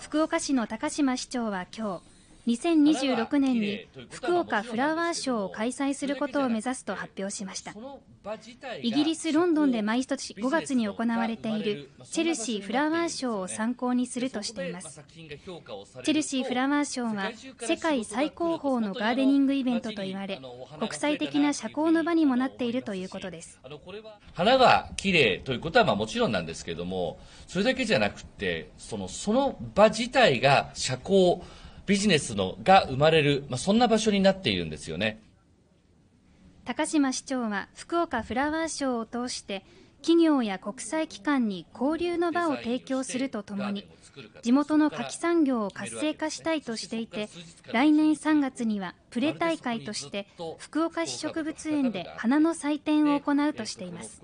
福岡市の高島市長は今日2026年に福岡フラワーショーを開催することを目指すと発表しましたイギリス・ロンドンで毎年5月に行われているチェルシーフラワーショーを参考にするとしていますチェルシーフラワーショーは世界最高峰のガーデニングイベントといわれ国際的な社交の場にもなっているということです花が綺麗ということはまあもちろんなんですけれどもそれだけじゃなくてそのその場自体が社交ビジネスのが生まれる、まあ、そんな場所になっているんですよね高島市長は福岡フラワーショーを通して企業や国際機関に交流の場を提供するとともに地元の柿産業を活性化したいとしていて来年3月にはプレ大会として福岡市植物園で花の祭典を行うとしています。